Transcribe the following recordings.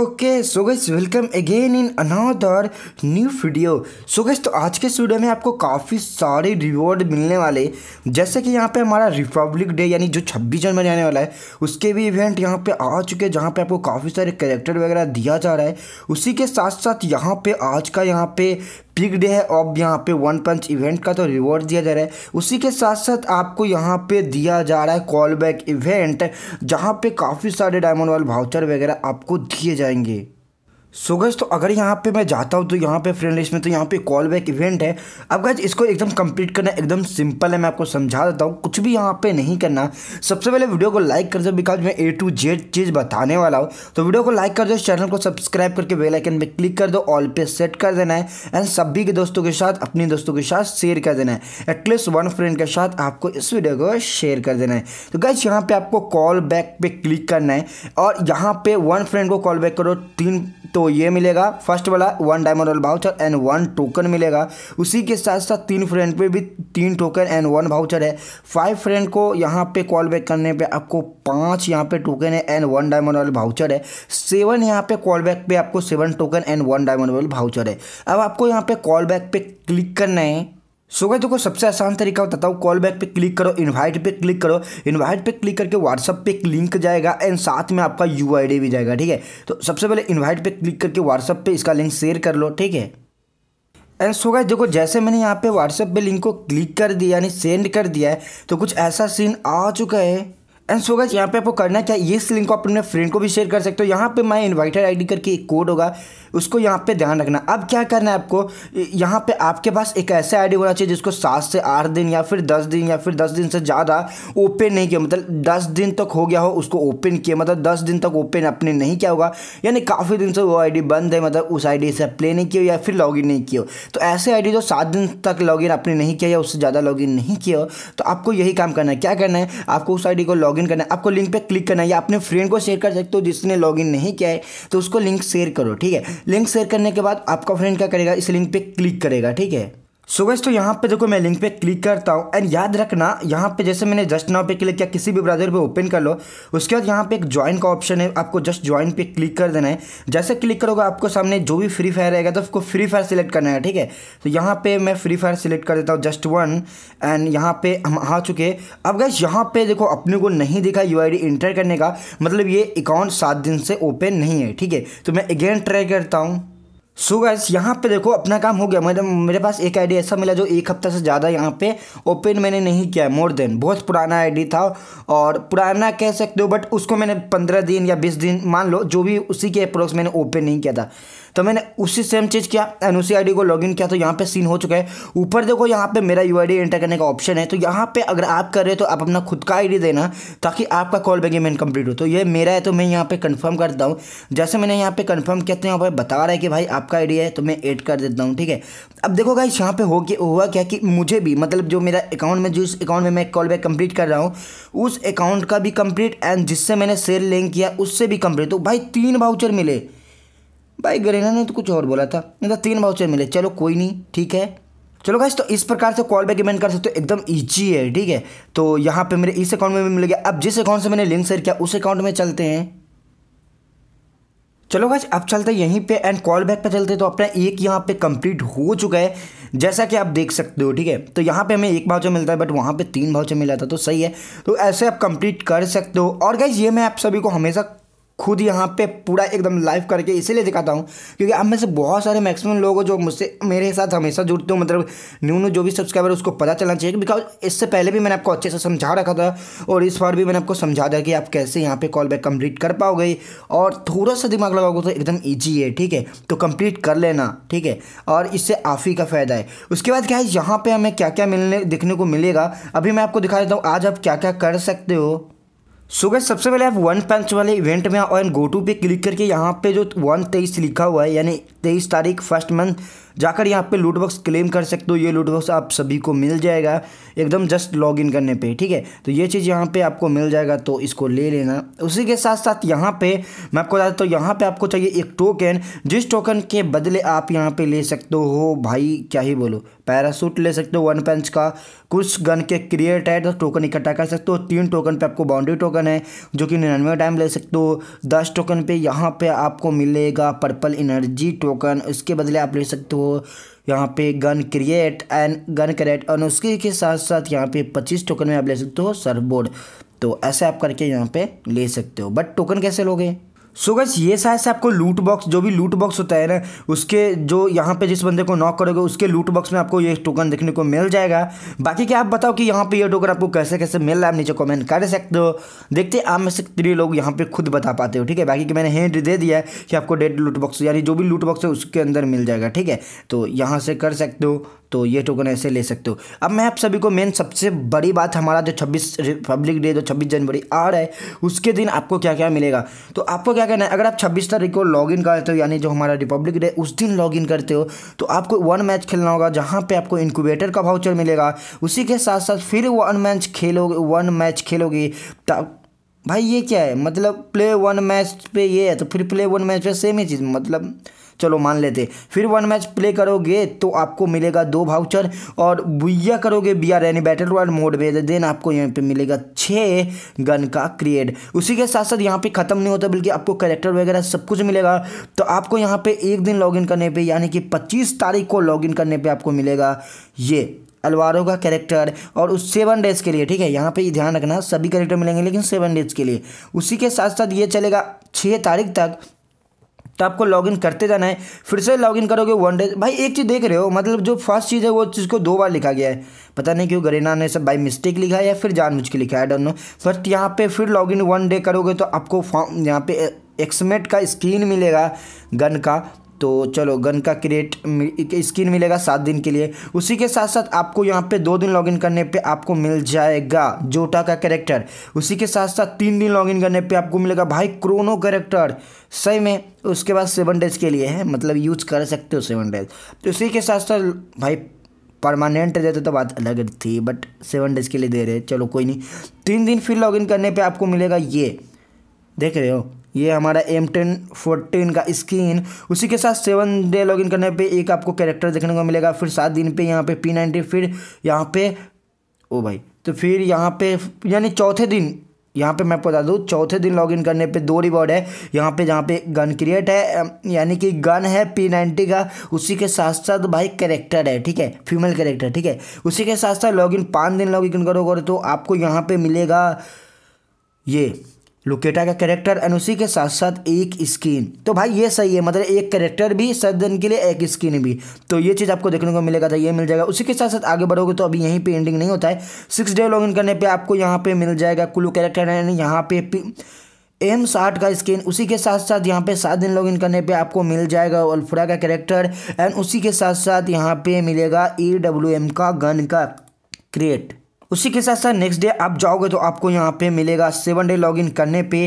okay so guys welcome again in another new video so guys तो आज के video में आपको काफ़ी सारे रिवॉर्ड मिलने वाले जैसे कि यहाँ पे हमारा रिपब्लिक डे यानी जो 26 जनवरी आने वाला है उसके भी इवेंट यहाँ पे आ चुके हैं जहाँ पे आपको काफ़ी सारे कैरेक्टर वगैरह दिया जा रहा है उसी के साथ साथ यहाँ पे आज का यहाँ पे पिक डे है ऑफ यहाँ पे वन पंच इवेंट का तो रिवॉर्ड दिया जा रहा है उसी के साथ साथ आपको यहाँ पे दिया जा रहा है कॉल बैक इवेंट जहाँ पे काफ़ी सारे डायमंड वाल भाउचर वगैरह आपको दिए जाएंगे सो गज तो अगर यहाँ पे मैं जाता हूँ तो यहाँ पे फ्रेंड लिस्ट में तो यहाँ पे कॉल बैक इवेंट है अब गज इसको एकदम कंप्लीट करना एकदम सिंपल है मैं आपको समझा देता हूँ कुछ भी यहाँ पे नहीं करना सबसे पहले वीडियो को लाइक कर दो बिकॉज मैं ए टू जेड चीज़ बताने वाला हूँ तो वीडियो को लाइक कर दो चैनल को सब्सक्राइब करके बेलाइकन पर क्लिक कर दो ऑल पे सेट कर देना है एंड सभी के दोस्तों के साथ अपने दोस्तों के साथ शेयर कर देना है एटलीस्ट वन फ्रेंड के साथ आपको इस वीडियो को शेयर कर देना है तो गज यहाँ पर आपको कॉल बैक पे क्लिक करना है और यहाँ पर वन फ्रेंड को कॉल बैक करो तीन तो ये मिलेगा फर्स्ट वाला one diamond voucher and one token मिलेगा उसी के साथ साथ तीन फ्रेंड पे भी तीन टोकन एंड वन भाउचर है फाइव फ्रेंड को यहाँ पे कॉल बैक करने पे आपको पांच यहाँ पे टोकन है एंड वन डायमंड वाला है सेवन यहाँ पे कॉल बैक पे आपको seven token and one diamond वाला है अब आपको यहाँ पे कॉल बैक पे क्लिक करना है सो गए देखो सबसे आसान तरीका बताता हूँ कॉल बैक पे क्लिक करो इनवाइट पे क्लिक करो इनवाइट पे क्लिक करके व्हाट्सअप पे एक लिंक जाएगा एंड साथ में आपका यू भी जाएगा ठीक है तो सबसे पहले इन्वाइट पे क्लिक करके व्हाट्सअप पे इसका लिंक शेयर कर लो ठीक है एंड सो गए देखो जैसे मैंने यहाँ पे व्हाट्सअप पे लिंक को क्लिक कर दिया यानी सेंड कर दिया है तो कुछ ऐसा सीन आ चुका है एंड सो गैस यहाँ पे आपको करना क्या ये इस लिंक को आप अपने फ्रेंड को भी शेयर कर सकते हो यहाँ पे माई इन्वाइटर आईडी करके एक कोड होगा उसको यहाँ पे ध्यान रखना अब क्या करना है आपको यहाँ पे आपके पास एक ऐसा आईडी होना चाहिए जिसको सात से आठ दिन या फिर दस दिन या फिर दस दिन से ज़्यादा ओपन नहीं किया मतलब दस दिन तक हो गया हो उसको ओपन किया मतलब दस दिन तक ओपन अपने नहीं किया होगा यानी काफ़ी दिन से वो आई बंद है मतलब उस आई से प्ले नहीं किया या फिर लॉगिन नहीं किया तो ऐसे आई जो सात दिन तक इन अपने नहीं किया या उससे ज़्यादा लॉगिन नहीं किया तो आपको यही काम करना है क्या करना है आपको उस आई को लॉग लॉगिन करना है आपको लिंक पे क्लिक करना है या अपने फ्रेंड को शेयर कर सकते हो जिसने लॉगिन नहीं किया है तो उसको लिंक शेयर करो ठीक है लिंक शेयर करने के बाद आपका फ्रेंड क्या करेगा इस लिंक पर क्लिक करेगा ठीक है सो so तो यहाँ पे देखो मैं लिंक पे क्लिक करता हूँ एंड याद रखना यहाँ पे जैसे मैंने जस्ट नाउ पे क्लिक किया किसी भी ब्राउज़र पे ओपन कर लो उसके बाद यहाँ पे एक ज्वाइन का ऑप्शन है आपको जस्ट ज्वाइन पे क्लिक कर देना है जैसे क्लिक करोगे आपको सामने जो भी फ्री फायर रहेगा तो उसको फ्री फायर सिलेक्ट करना है ठीक है तो यहाँ पर मैं फ्री फायर सिलेक्ट कर देता हूँ जस्ट वन एंड यहाँ पर हम आ चुके अब गैस यहाँ पर देखो अपने को नहीं दिखा यू एंटर करने का मतलब ये अकाउंट सात दिन से ओपन नहीं है ठीक है तो मैं अगेन ट्राई करता हूँ सो so गैस यहाँ पे देखो अपना काम हो गया मैं मेरे पास एक आईडी ऐसा मिला जो एक हफ्ता से ज़्यादा यहाँ पे ओपन मैंने नहीं किया है मोर देन बहुत पुराना आईडी था और पुराना कह सकते हो बट उसको मैंने पंद्रह दिन या बीस दिन मान लो जो भी उसी के अप्रोक्स मैंने ओपन नहीं किया था तो मैंने उसी सेम चीज़ किया एंड उसी डी को लॉगिन किया तो यहाँ पे सीन हो चुका है ऊपर देखो यहाँ पे मेरा यू आई एंटर करने का ऑप्शन है तो यहाँ पे अगर आप कर रहे हो तो आप अपना खुद का आईडी देना ताकि आपका कॉल बैक इमेंट कंप्लीट हो तो ये मेरा है तो मैं यहाँ पे कंफर्म करता हूँ जैसे मैंने यहाँ पे कंफर्म किया तो यहाँ पर बता रहा है कि भाई आपका आईडी है तो मैं एड कर देता हूँ ठीक है अब देखो भाई यहाँ पे हो गया हुआ क्या कि मुझे भी मतलब जो मेरा अकाउंट में जिस अकाउंट में मैं कॉल बैक कंप्लीट कर रहा हूँ उस अकाउंट का भी कंप्लीट एंड जिससे मैंने सेल लिंक किया उससे भी कंप्लीट तो भाई तीन वाउचर मिले भाई गरेना ने तो कुछ और बोला था नहीं तो तीन वाउचर मिले चलो कोई नहीं ठीक है चलो गाइस तो इस प्रकार से कॉल बैक इवेंट कर सकते हो एकदम ईजी है ठीक है तो यहाँ पे मेरे इस अकाउंट में भी मिल गया अब जिस अकाउंट से मैंने लिंक शेयर किया उस अकाउंट में चलते हैं चलो गाइस अब चलते हैं यहीं पे एंड कॉल बैक पे चलते हैं तो अपना एक यहाँ पे कंप्लीट हो चुका है जैसा कि आप देख सकते हो ठीक है तो यहाँ पे हमें एक भावचा मिलता है बट वहाँ पे तीन भावचा मिला था तो सही है तो ऐसे आप कंप्लीट कर सकते हो और गाइज ये मैं आप सभी को हमेशा खुद यहाँ पे पूरा एकदम लाइव करके इसीलिए दिखाता हूँ क्योंकि अब मैं से बहुत सारे मैक्सिमम लोग हो जो मुझसे मेरे साथ हमेशा जुड़ते हो मतलब न्यू न्यू जो भी सब्सक्राइबर उसको पता चलना चाहिए बिकॉज इससे पहले भी मैंने आपको अच्छे से समझा रखा था और इस बार भी मैंने आपको समझा दिया कि आप कैसे यहाँ पर कॉल बैक कम्प्लीट कर पाओगे और थोड़ा सा दिमाग लगाओगे तो एकदम ईजी है ठीक है तो कम्प्लीट कर लेना ठीक है और इससे आफ़ी का फ़ायदा है उसके बाद क्या है यहाँ पर हमें क्या क्या मिलने देखने को मिलेगा अभी मैं आपको दिखा देता हूँ आज आप क्या क्या कर सकते हो सो गए सबसे पहले आप वन पंच वाले इवेंट में और गो टू पे क्लिक करके यहाँ पे जो वन तेईस लिखा हुआ है यानी तेईस तारीख फर्स्ट मंथ जाकर यहाँ पे लूट बॉक्स क्लेम कर सकते हो ये लूट बॉक्स आप सभी को मिल जाएगा एकदम जस्ट लॉगिन करने पे ठीक है तो ये चीज़ यहाँ पे आपको मिल जाएगा तो इसको ले लेना उसी के साथ साथ यहाँ पे मैं आपको बता देता हूँ यहाँ पे आपको चाहिए एक टोकन जिस टोकन के बदले आप यहाँ पे ले सकते हो भाई क्या ही बोलो पैरासूट ले सकते हो वन पंच का कुछ गन के क्रिएट है तो टोकन इकट्ठा कर सकते हो तीन टोकन पे आपको बाउंड्री टोकन है जो कि निन्यानवे टाइम ले सकते हो दस टोकन पे यहाँ पे आपको मिलेगा पर्पल एनर्जी टोकन उसके बदले आप ले सकते हो वो तो यहाँ पे gun create and gun create और उसके के साथ साथ यहाँ पे पच्चीस टोकन में आप ले सकते हो सर्फ बोर्ड तो ऐसे आप करके यहाँ पे ले सकते हो बट टोकन कैसे लोगे सो गैस ये शायद से आपको लूट बॉक्स जो भी लूट बॉक्स होता है ना उसके जो यहाँ पे जिस बंदे को नॉक करोगे उसके लूट बॉक्स में आपको ये टोकन देखने को मिल जाएगा बाकी क्या आप बताओ कि यहाँ पे ये टोकन आपको कैसे कैसे मिल रहा है आप नीचे कमेंट कर सकते हो देखते आप में से तीन लोग यहाँ पे खुद बता पाते हो ठीक है बाकी कि मैंने हेंड दे दिया है कि आपको डेड लूट बॉक्स यानी जो भी लूट बॉक्स है उसके अंदर मिल जाएगा ठीक है तो यहाँ से कर सकते हो तो ये टोकन ऐसे ले सकते हो अब मैं आप सभी को मेन सबसे बड़ी बात हमारा जो 26 रिपब्लिक डे जो 26 जनवरी आ रहा है उसके दिन आपको क्या क्या मिलेगा तो आपको क्या करना है अगर आप 26 तारीख को लॉगिन करते हो यानी जो हमारा रिपब्लिक डे उस दिन लॉगिन करते हो तो आपको वन मैच खेलना होगा जहाँ पर आपको इंक्यूबेटर का भाउचर मिलेगा उसी के साथ साथ फिर वन मैच खेलोगे वन मैच खेलोगे भाई ये क्या है मतलब प्ले वन मैच पे ये है तो फिर प्ले वन मैच पे सेम ही चीज़ मतलब चलो मान लेते फिर वन मैच प्ले करोगे तो आपको मिलेगा दो भाउचर और बुया करोगे बी आर यानी बैटल वर्ल्ड मोड में देन आपको यहाँ पे मिलेगा छः गन का क्रिएट उसी के साथ साथ यहाँ पे ख़त्म नहीं होता बल्कि आपको करेक्टर वगैरह सब कुछ मिलेगा तो आपको यहाँ पे एक दिन लॉगिन करने पे यानी कि 25 तारीख को लॉगिन करने पे आपको मिलेगा ये अलवारों का कैरेक्टर और उस सेवन डेज के लिए ठीक है यहाँ पे ध्यान रखना सभी कैरेक्टर मिलेंगे लेकिन सेवन डेज के लिए उसी के साथ साथ ये चलेगा छः तारीख तक तो आपको लॉगिन करते जाना है फिर से लॉगिन करोगे वन डे भाई एक चीज़ देख रहे हो मतलब जो फर्स्ट चीज़ है वो चीज़ को दो बार लिखा गया है पता नहीं क्यों गरेना ने सब बाई मिस्टेक लिखा है या फिर जानबूझ के लिखा है डोंट नो बट यहाँ पे फिर लॉगिन वन डे करोगे तो आपको फॉर्म यहाँ पे एक्समेट uh, का स्क्रीन मिलेगा गन का तो चलो गन का क्रिएट स्किन मिलेगा सात दिन के लिए उसी के साथ साथ आपको यहाँ पे दो दिन लॉगिन करने पे आपको मिल जाएगा जोटा का कैरेक्टर उसी के साथ साथ तीन दिन लॉगिन करने पे आपको मिलेगा भाई क्रोनो कैरेक्टर सही में उसके बाद सेवन डेज के लिए है मतलब यूज कर सकते हो सेवन डेज तो उसी के साथ साथ भाई परमानेंट देते तो बात अलग थी बट सेवन डेज के लिए दे रहे चलो कोई नहीं तीन दिन फिर लॉगिन करने पे आपको मिलेगा ये देख रहे हो ये हमारा एम टेन फोर्टीन का स्क्रीन उसी के साथ सेवन डे लॉगिन करने पे एक आपको कैरेक्टर देखने को मिलेगा फिर सात दिन पे यहाँ पे पी नाइन्टी फिर यहाँ पे ओ भाई तो फिर यहाँ पे यानी चौथे दिन यहाँ पे मैं बता दूँ चौथे दिन लॉगिन करने पे दो रिवॉर्ड है यहाँ पे जहाँ पे गन क्रिएट है यानी कि गन है पी नाइन्टी का उसी के साथ साथ भाई कैरेक्टर है ठीक है फीमेल कैरेक्टर ठीक है उसी के साथ साथ लॉगिन पाँच दिन लॉगिन करोगे तो आपको यहाँ पे मिलेगा ये लुकेटा का कैरेक्टर अनुसी के साथ साथ एक स्किन तो भाई ये सही है मतलब एक कैरेक्टर भी सात दिन के लिए एक स्किन भी तो ये चीज़ आपको देखने को मिलेगा तो ये मिल जाएगा उसी के साथ साथ आगे बढ़ोगे तो अभी यहीं पे एंडिंग नहीं होता है सिक्स डे लॉग इन करने पे आपको यहाँ पे मिल जाएगा कुल्लू कैरेक्टर एंड यहाँ पे एम साठ का स्किन उसी के साथ साथ यहाँ पे सात दिन लॉगिन करने पे आपको मिल जाएगा अल्फुरा का कैरेक्टर एंड उसी के साथ साथ यहाँ पे मिलेगा ई डब्ल्यू एम का गन का क्रिएट उसी के साथ साथ नेक्स्ट डे आप जाओगे तो आपको यहाँ पे मिलेगा सेवन डे लॉगिन करने पे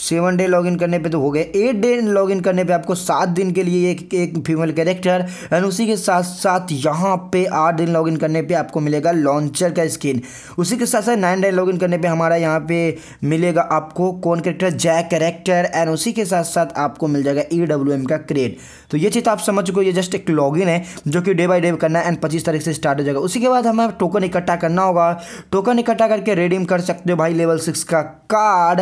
सेवन डे लॉगिन करने पे तो हो गए एट डे लॉगिन करने पे आपको सात दिन के लिए एक एक फीमेल कैरेक्टर एंड उसी के साथ साथ यहाँ पे आठ दिन लॉगिन करने पे आपको मिलेगा लॉन्चर का स्किन उसी के साथ साथ नाइन डे लॉगिन करने पे हमारा यहाँ पे मिलेगा आपको कौन कैरेक्टर जैक कैरेक्टर एंड उसी के साथ साथ आपको मिल जाएगा ई e का क्रिएट तो ये चीज़ तो आप समझ चुके ये जस्ट एक लॉगिन है जो कि डे बाई डे करना है एंड पच्चीस तारीख से स्टार्ट हो जाएगा उसी के बाद हमें टोकन इकट्ठा करना होगा टोकन इकट्ठा करके रेडीम कर सकते हो भाई लेवल सिक्स का कार्ड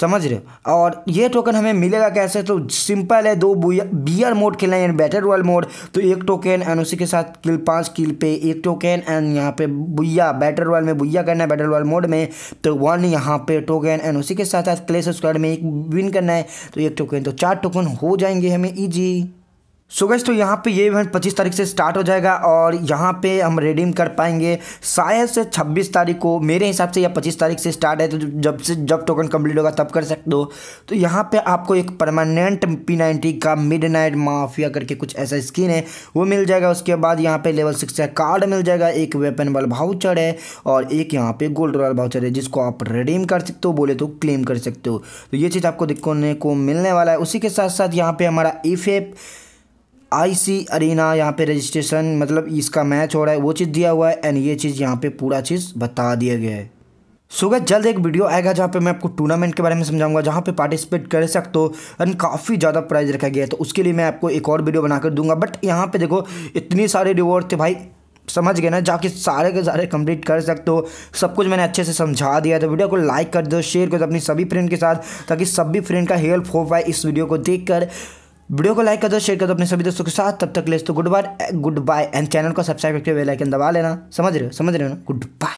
समझ रहे हो और ये टोकन हमें मिलेगा कैसे तो सिंपल है दो बियर मोड खेलना है यानी बैटर रॉयल मोड तो एक टोकन एंड उसी के साथ किल पाँच किल पे एक टोकन एंड यहाँ पे बुया बैटर रॉयल में बुया करना है बैटर रॉयल मोड में तो वन यहाँ पे टोकन एंड उसी के साथ साथ क्लेस स्क्वाड में एक विन करना है तो एक टोकन तो चार टोकन हो जाएंगे हमें ईजी सो गैस तो यहाँ पे ये इवेंट 25 तारीख से स्टार्ट हो जाएगा और यहाँ पे हम रिडीम कर पाएंगे शायद से 26 तारीख को मेरे हिसाब से या 25 तारीख से स्टार्ट है तो जब से जब टोकन कंप्लीट होगा तब कर सकते हो तो यहाँ पे आपको एक परमानेंट पी का मिड नाइट माफिया करके कुछ ऐसा स्किन है वो मिल जाएगा उसके बाद यहाँ पर लेवल सिक्स का कार्ड मिल जाएगा एक वेपन वाल भाउचर है और एक यहाँ पर गोल्ड वाल भाउचर है जिसको आप रिडीम कर सकते हो बोले तो क्लेम कर सकते हो तो ये चीज़ आपको दिखने को मिलने वाला है उसी के साथ साथ यहाँ पर हमारा ईफेप e आईसी अरीना यहाँ पे रजिस्ट्रेशन मतलब इसका मैच हो रहा है वो चीज़ दिया हुआ है एंड ये चीज़ यहाँ पे पूरा चीज़ बता दिया गया है सो जल्द एक वीडियो आएगा जहाँ पे मैं आपको टूर्नामेंट के बारे में समझाऊंगा जहाँ पे पार्टिसिपेट कर सकते हो एंड काफ़ी ज़्यादा प्राइज रखा गया है तो उसके लिए मैं आपको एक और वीडियो बनाकर दूंगा बट यहाँ पर देखो इतनी सारे रिवॉर्ड थे भाई समझ गए ना जाके सारे के सारे कंप्लीट कर सकते हो सब कुछ मैंने अच्छे से समझा दिया तो वीडियो को लाइक कर दो शेयर कर दो अपनी सभी फ्रेंड के साथ ताकि सभी फ्रेंड का हेल्प हो पाए इस वीडियो को देख कर वीडियो को लाइक कर दो शेयर कर दो अपने सभी दोस्तों के साथ तब तक ले तो goodbye goodbye and channel को सब्सक्राइब करके बेल आइकन दबा लेना समझ रहे हो समझ रहे हो ना गुड बाय